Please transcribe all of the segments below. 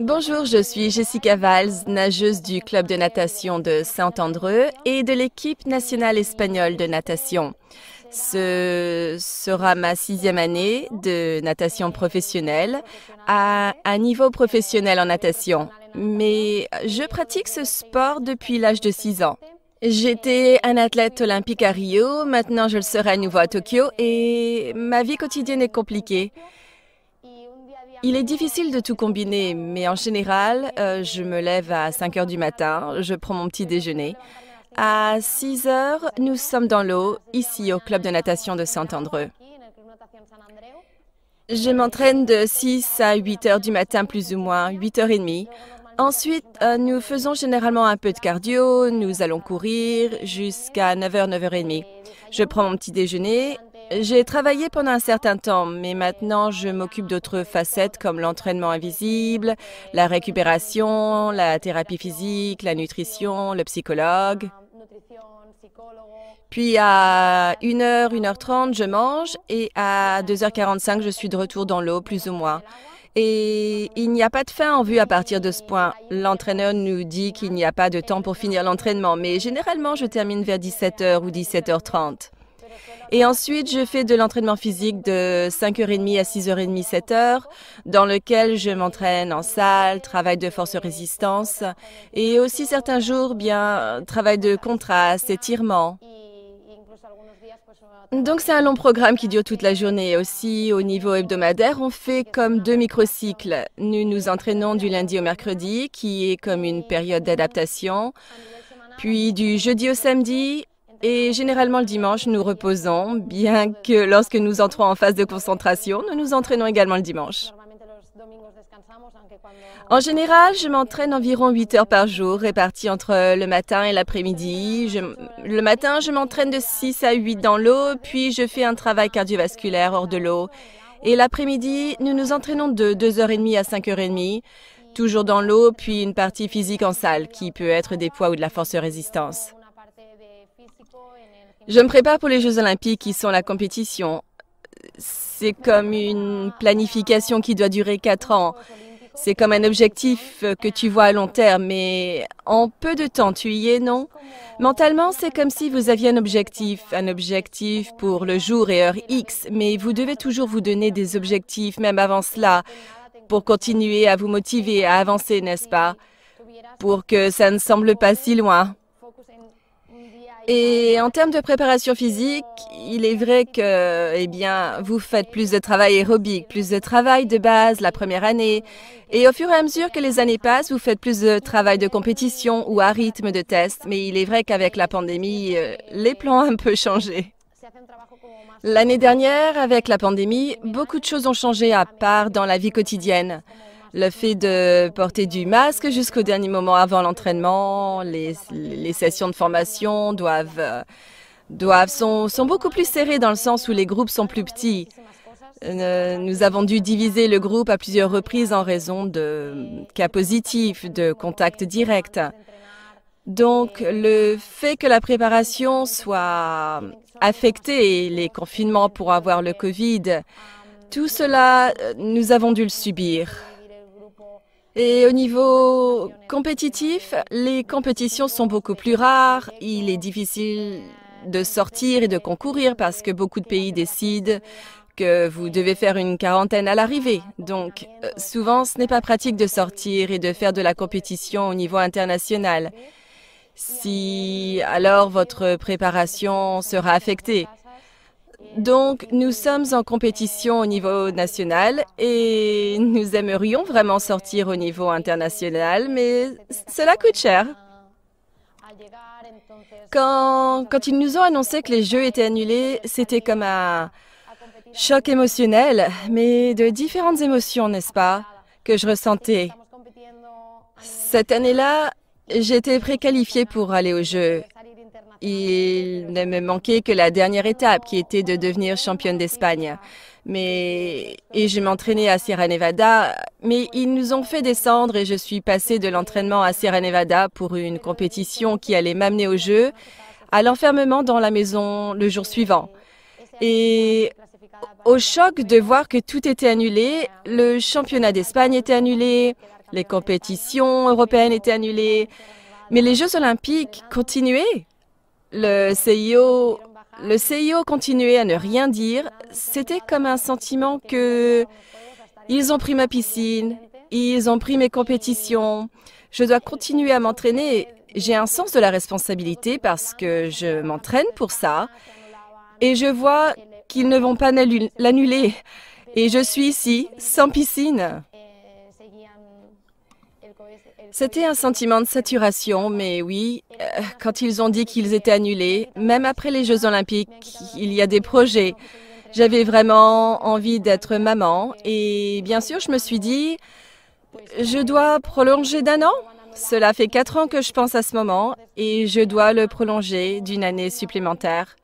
Bonjour, je suis Jessica Valls, nageuse du club de natation de Saint-Andreu et de l'équipe nationale espagnole de natation. Ce sera ma sixième année de natation professionnelle à un niveau professionnel en natation. Mais je pratique ce sport depuis l'âge de 6 ans. J'étais un athlète olympique à Rio, maintenant je le serai à nouveau à Tokyo et ma vie quotidienne est compliquée. Il est difficile de tout combiner, mais en général, euh, je me lève à 5 heures du matin, je prends mon petit déjeuner. À 6 heures, nous sommes dans l'eau, ici au club de natation de saint andré Je m'entraîne de 6 à 8 heures du matin, plus ou moins, 8 heures et demie. Ensuite, euh, nous faisons généralement un peu de cardio, nous allons courir jusqu'à 9h, 9h30. Je prends mon petit déjeuner j'ai travaillé pendant un certain temps, mais maintenant je m'occupe d'autres facettes comme l'entraînement invisible, la récupération, la thérapie physique, la nutrition, le psychologue. Puis à 1h, 1h30, je mange et à 2h45, je suis de retour dans l'eau, plus ou moins. Et il n'y a pas de fin en vue à partir de ce point. L'entraîneur nous dit qu'il n'y a pas de temps pour finir l'entraînement, mais généralement, je termine vers 17h ou 17h30. Et ensuite, je fais de l'entraînement physique de 5h30 à 6h30, 7h, dans lequel je m'entraîne en salle, travail de force résistance, et aussi certains jours, bien, travail de contraste, étirement. Donc c'est un long programme qui dure toute la journée. Aussi, au niveau hebdomadaire, on fait comme deux microcycles. Nous nous entraînons du lundi au mercredi, qui est comme une période d'adaptation, puis du jeudi au samedi, et généralement le dimanche, nous reposons, bien que lorsque nous entrons en phase de concentration, nous nous entraînons également le dimanche. En général, je m'entraîne environ 8 heures par jour, répartie entre le matin et l'après-midi. Le matin, je m'entraîne de 6 à 8 dans l'eau, puis je fais un travail cardiovasculaire hors de l'eau. Et l'après-midi, nous nous entraînons de 2h30 à 5h30, toujours dans l'eau, puis une partie physique en salle, qui peut être des poids ou de la force résistance. Je me prépare pour les Jeux olympiques qui sont la compétition. C'est comme une planification qui doit durer quatre ans. C'est comme un objectif que tu vois à long terme, mais en peu de temps, tu y es, non Mentalement, c'est comme si vous aviez un objectif, un objectif pour le jour et heure X, mais vous devez toujours vous donner des objectifs, même avant cela, pour continuer à vous motiver, à avancer, n'est-ce pas Pour que ça ne semble pas si loin. Et en termes de préparation physique, il est vrai que, eh bien, vous faites plus de travail aérobique, plus de travail de base la première année. Et au fur et à mesure que les années passent, vous faites plus de travail de compétition ou à rythme de test. Mais il est vrai qu'avec la pandémie, euh, les plans ont un peu changé. L'année dernière, avec la pandémie, beaucoup de choses ont changé à part dans la vie quotidienne le fait de porter du masque jusqu'au dernier moment avant l'entraînement, les, sessions de formation doivent, euh, doivent sont, beaucoup plus serrées dans le sens où les groupes sont plus petits. nous avons dû diviser le groupe à plusieurs reprises en raison de cas positifs, de contacts directs. Donc le fait que la préparation soit affectée, les confinements pour avoir le Covid, tout cela, euh, nous avons dû le subir. Et au niveau compétitif, les compétitions sont beaucoup plus rares. Il est difficile de sortir et de concourir parce que beaucoup de pays décident que vous devez faire une quarantaine à l'arrivée. Donc, euh, souvent, ce n'est pas pratique de sortir et de faire de la compétition au niveau international. Si alors votre préparation sera affectée. Donc, nous sommes en compétition au niveau national et nous aimerions vraiment sortir au niveau international, mais cela coûte cher. Quand, ils nous ont annoncé que les jeux étaient annulés, c'était comme un choc émotionnel, mais de différentes émotions, n'est-ce pas, que je ressentais. Cette année-là, j'étais préqualifiée pour aller aux Jeux il ne me manquait que la dernière étape qui était de devenir championne d'Espagne. Mais, et je m'entraînais à Sierra Nevada, mais ils nous ont fait descendre et je suis passée de l'entraînement à Sierra Nevada pour une compétition qui allait m'amener au jeu à l'enfermement dans la maison le jour suivant. Et au choc de voir que tout était annulé, le championnat d'Espagne était annulé, les compétitions européennes étaient annulées, mais les Jeux olympiques continuaient. Le CIO, continuait à ne rien dire. C'était comme un sentiment que ils ont pris ma piscine, ils ont pris mes compétitions. Je dois continuer à m'entraîner. J'ai un sens de la responsabilité parce que je m'entraîne pour ça et je vois qu'ils ne vont pas l'annuler. Et je suis ici sans piscine. C'était un sentiment de saturation, mais oui, euh, quand ils ont dit qu'ils étaient annulés, même après les Jeux olympiques, il y a des projets. J'avais vraiment envie d'être maman et bien sûr, je me suis dit, je dois prolonger d'un an. Cela fait quatre ans que je pense à ce moment et je dois le prolonger d'une année supplémentaire.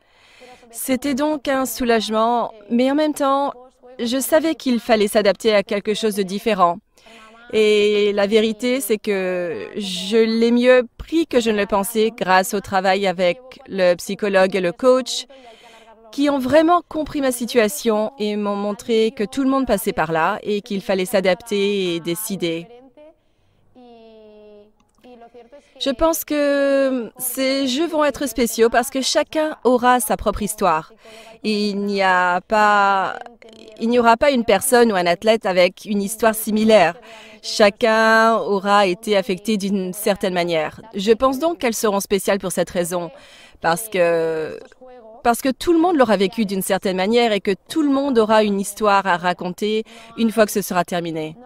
C'était donc un soulagement, mais en même temps, je savais qu'il fallait s'adapter à quelque chose de différent. Et la vérité, c'est que je l'ai mieux pris que je ne le pensais grâce au travail avec le psychologue et le coach qui ont vraiment compris ma situation et m'ont montré que tout le monde passait par là et qu'il fallait s'adapter et décider je pense que euh, ces jeux vont être spéciaux parce que chacun aura sa propre histoire. Il n'y il n'y aura pas une personne ou un athlète avec une histoire similaire. Chacun aura été affecté d'une certaine manière. Je pense donc qu'elles seront spéciales pour cette raison parce que parce que tout le monde l'aura vécu d'une certaine manière et que tout le monde aura une histoire à raconter une fois que ce sera terminé.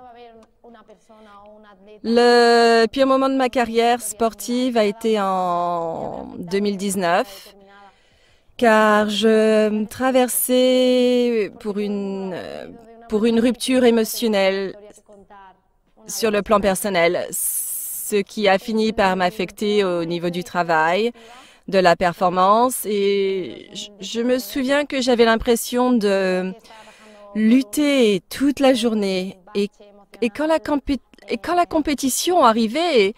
Le pire moment de ma carrière sportive a été en 2019 car je traversais pour une, pour une rupture émotionnelle sur le plan personnel, ce qui a fini par m'affecter au niveau du travail, de la performance. Et je, me souviens que j'avais l'impression de lutter toute la journée et et quand la, et quand la compétition arrivait,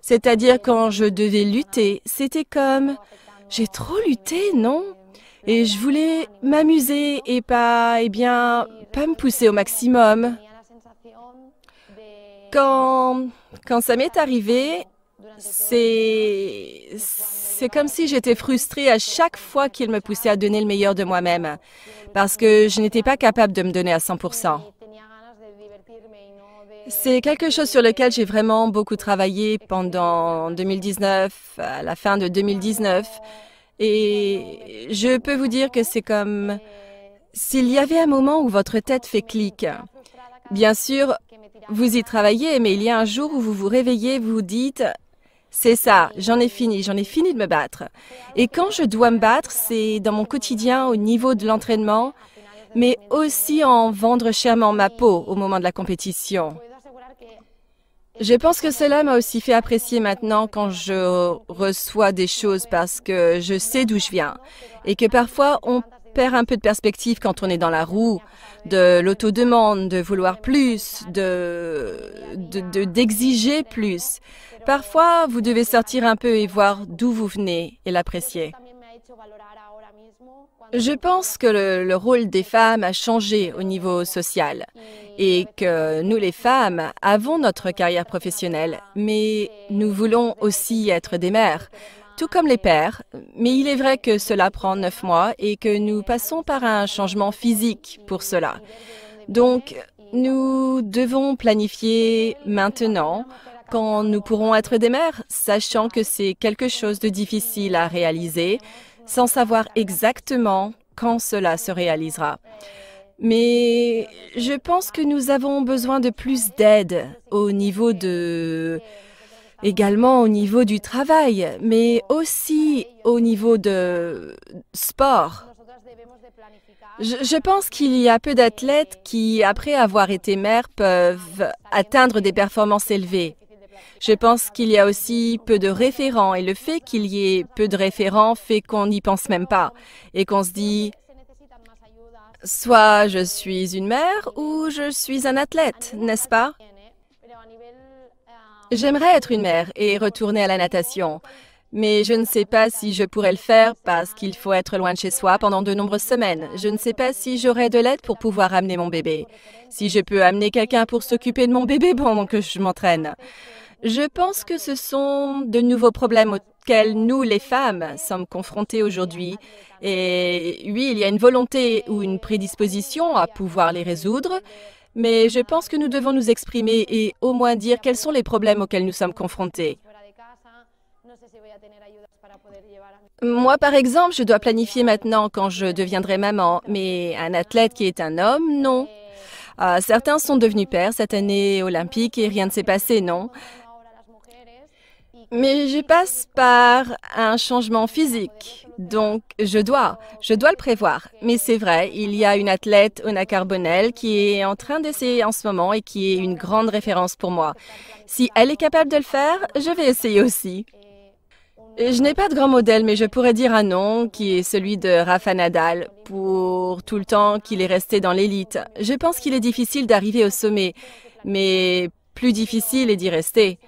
c'est-à-dire quand je devais lutter, c'était comme j'ai trop lutté, non Et je voulais m'amuser et pas, eh bien, pas me pousser au maximum. Quand, ça m'est arrivé, c'est, c'est comme si j'étais frustrée à chaque fois qu'il me poussait à donner le meilleur de moi-même, parce que je n'étais pas capable de me donner à 100 c'est quelque chose sur lequel j'ai vraiment beaucoup travaillé pendant 2019, à la fin de 2019. Et je peux vous dire que c'est comme s'il y avait un moment où votre tête fait clic. Bien sûr, vous y travaillez, mais il y a un jour où vous vous réveillez, vous vous dites, c'est ça, j'en ai fini, j'en ai fini de me battre. Et quand je dois me battre, c'est dans mon quotidien au niveau de l'entraînement, mais aussi en vendre chèrement ma peau au moment de la compétition. Je pense que cela m'a aussi fait apprécier maintenant quand je reçois des choses parce que je sais d'où je viens et que parfois on perd un peu de perspective quand on est dans la roue de lauto de vouloir plus, de d'exiger plus. Parfois, vous devez sortir un peu et voir d'où vous venez et l'apprécier. Je pense que le, rôle des femmes a changé au niveau social et que nous les femmes avons notre carrière professionnelle, mais nous voulons aussi être des mères, tout comme les pères. Mais il est vrai que cela prend neuf mois et que nous passons par un changement physique pour cela. Donc, nous devons planifier maintenant quand nous pourrons être des mères, sachant que c'est quelque chose de difficile à réaliser sans savoir exactement quand cela se réalisera. Mais je pense que nous avons besoin de plus d'aide au niveau de... également au niveau du travail, mais aussi au niveau de sport. Je, pense qu'il y a peu d'athlètes qui, après avoir été mères, peuvent atteindre des performances élevées. Je pense qu'il y a aussi peu de référents et le fait qu'il y ait peu de référents fait qu'on n'y pense même pas et qu'on se dit Soit je suis une mère ou je suis un athlète, n'est-ce pas J'aimerais être une mère et retourner à la natation. Mais je ne sais pas si je pourrais le faire parce qu'il faut être loin de chez soi pendant de nombreuses semaines. Je ne sais pas si j'aurai de l'aide pour pouvoir amener mon bébé. Si je peux amener quelqu'un pour s'occuper de mon bébé pendant que je m'entraîne. Je pense que ce sont de nouveaux problèmes auxquels nous, les femmes, sommes confrontés aujourd'hui. Et oui, il y a une volonté ou une prédisposition à pouvoir les résoudre. Mais je pense que nous devons nous exprimer et au moins dire quels sont les problèmes auxquels nous sommes confrontés. Moi, par exemple, je dois planifier maintenant quand je deviendrai maman, mais un athlète qui est un homme, non. Euh, certains sont devenus pères cette année olympique et rien ne s'est passé, non. Mais je passe par un changement physique, donc je dois, je dois le prévoir. Mais c'est vrai, il y a une athlète, Ona Carbonel, qui est en train d'essayer en ce moment et qui est une grande référence pour moi. Si elle est capable de le faire, je vais essayer aussi. Euh, je n'ai pas de grand modèle, mais je pourrais dire un nom qui est celui de Rafa Nadal pour tout le temps qu'il est resté dans l'élite. Je pense qu'il est difficile d'arriver au sommet, mais plus difficile est d'y rester.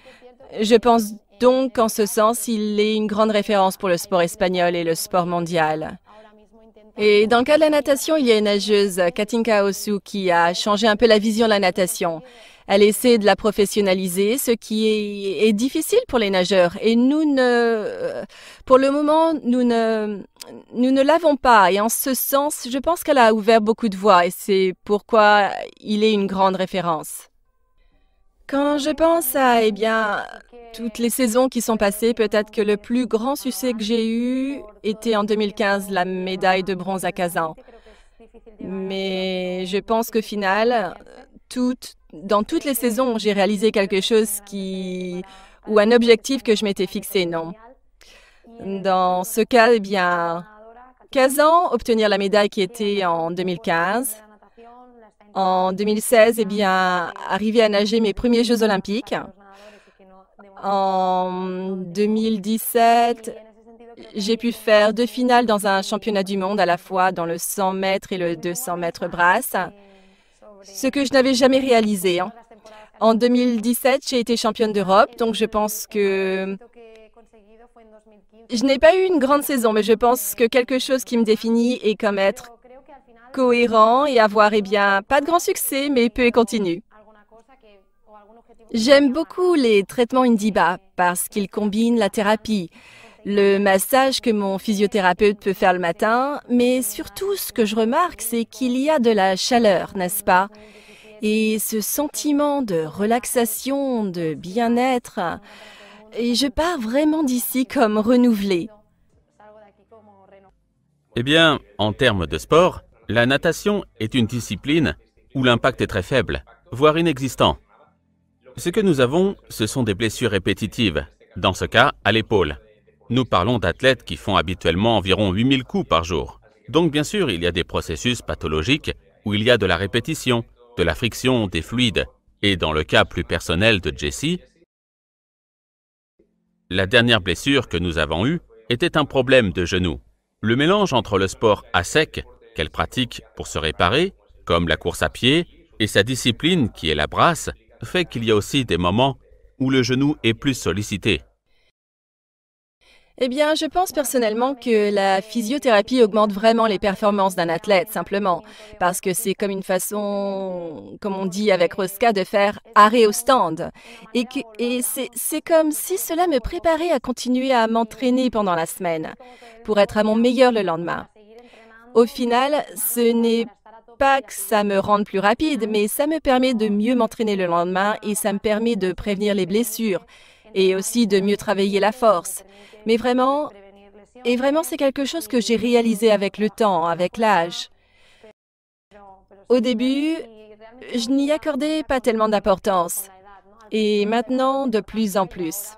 Je pense donc qu'en ce sens, il est une grande référence pour le sport espagnol et le sport mondial. Et dans le cas de la natation, il y a une nageuse, Katinka Osu, qui a changé un peu la vision de la natation. Elle essaie de la professionnaliser, ce qui est, difficile pour les nageurs. Et nous ne, pour le moment, nous ne, nous ne l'avons pas. Et en ce sens, je pense qu'elle a ouvert beaucoup de voies et c'est pourquoi il est une grande référence. Quand je pense à, eh bien, toutes les saisons qui sont passées, peut-être que le plus grand succès que j'ai eu était en 2015, la médaille de bronze à Kazan. Mais je pense qu'au final, toutes, dans toutes les saisons, j'ai réalisé quelque chose qui ou un objectif que je m'étais fixé, non. Dans ce cas, eh bien, 15 ans, obtenir la médaille qui était en 2015. En 2016, eh bien, arriver à nager mes premiers Jeux olympiques. En 2017, j'ai pu faire deux finales dans un championnat du monde à la fois dans le 100 mètres et le 200 mètres brasse ce que je n'avais jamais réalisé. Hein. En 2017, j'ai été championne d'Europe, donc je pense que... Je n'ai pas eu une grande saison, mais je pense que quelque chose qui me définit est comme être cohérent et avoir, eh bien, pas de grand succès, mais peu et continu. J'aime beaucoup les traitements Indiba parce qu'ils combinent la thérapie, le massage que mon physiothérapeute peut faire le matin, mais surtout ce que je remarque, c'est qu'il y a de la chaleur, n'est-ce pas Et ce sentiment de relaxation, de bien-être, et je pars vraiment d'ici comme renouvelé. Eh bien, en termes de sport, la natation est une discipline où l'impact est très faible, voire inexistant. Ce que nous avons, ce sont des blessures répétitives, dans ce cas à l'épaule. Nous parlons d'athlètes qui font habituellement environ 8000 coups par jour. Donc bien sûr, il y a des processus pathologiques où il y a de la répétition, de la friction, des fluides. Et dans le cas plus personnel de Jessie, la dernière blessure que nous avons eue était un problème de genou. Le mélange entre le sport à sec, qu'elle pratique pour se réparer, comme la course à pied, et sa discipline qui est la brasse, fait qu'il y a aussi des moments où le genou est plus sollicité. Eh bien, je pense personnellement que la physiothérapie augmente vraiment les performances d'un athlète, simplement, parce que c'est comme une façon, comme on dit avec Rosca, de faire arrêt au stand. Et, et c'est comme si cela me préparait à continuer à m'entraîner pendant la semaine, pour être à mon meilleur le lendemain. Au final, ce n'est pas que ça me rende plus rapide, mais ça me permet de mieux m'entraîner le lendemain et ça me permet de prévenir les blessures et aussi de mieux travailler la force. Mais vraiment, et vraiment, c'est quelque chose que j'ai réalisé avec le temps, avec l'âge. Au début, je n'y accordais pas tellement d'importance. Et maintenant, de plus en plus.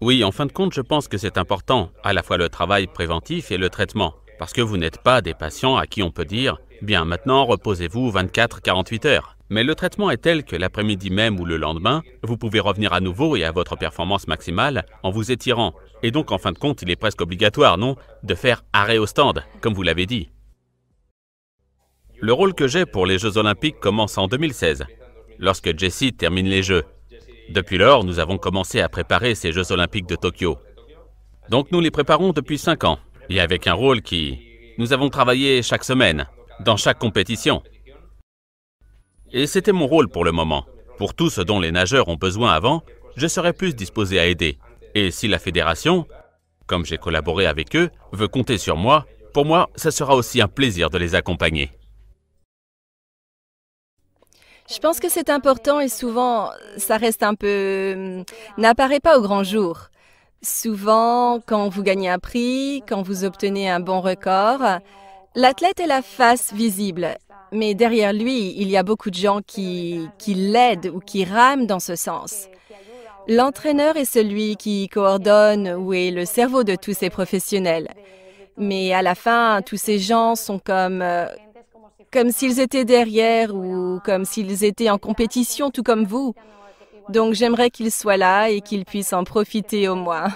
Oui, en fin de compte, je pense que c'est important, à la fois le travail préventif et le traitement, parce que vous n'êtes pas des patients à qui on peut dire, bien maintenant, reposez-vous 24-48 heures. Mais le traitement est tel que l'après-midi même ou le lendemain, vous pouvez revenir à nouveau et à votre performance maximale en vous étirant. Et donc, en fin de compte, il est presque obligatoire, non De faire arrêt au stand, comme vous l'avez dit. Le rôle que j'ai pour les Jeux Olympiques commence en 2016, lorsque Jesse termine les Jeux. Depuis lors, nous avons commencé à préparer ces Jeux Olympiques de Tokyo. Donc nous les préparons depuis cinq ans, et avec un rôle qui... Nous avons travaillé chaque semaine, dans chaque compétition. Et c'était mon rôle pour le moment. Pour tout ce dont les nageurs ont besoin avant, je serais plus disposé à aider. Et si la fédération, comme j'ai collaboré avec eux, veut compter sur moi, pour moi, ça sera aussi un plaisir de les accompagner. Je pense que c'est important et souvent, ça reste un peu... Hmm, n'apparaît pas au grand jour. Souvent, quand vous gagnez un prix, quand vous obtenez un bon record, l'athlète est la face visible mais derrière lui, il y a beaucoup de gens qui, l'aident ou qui rament dans ce sens. L'entraîneur est celui qui coordonne ou est le cerveau de tous ces professionnels. Mais à la fin, tous ces gens sont comme, euh, comme s'ils étaient derrière ou comme s'ils étaient en compétition, tout comme vous. Donc j'aimerais qu'ils soient là et qu'ils puissent en profiter au moins.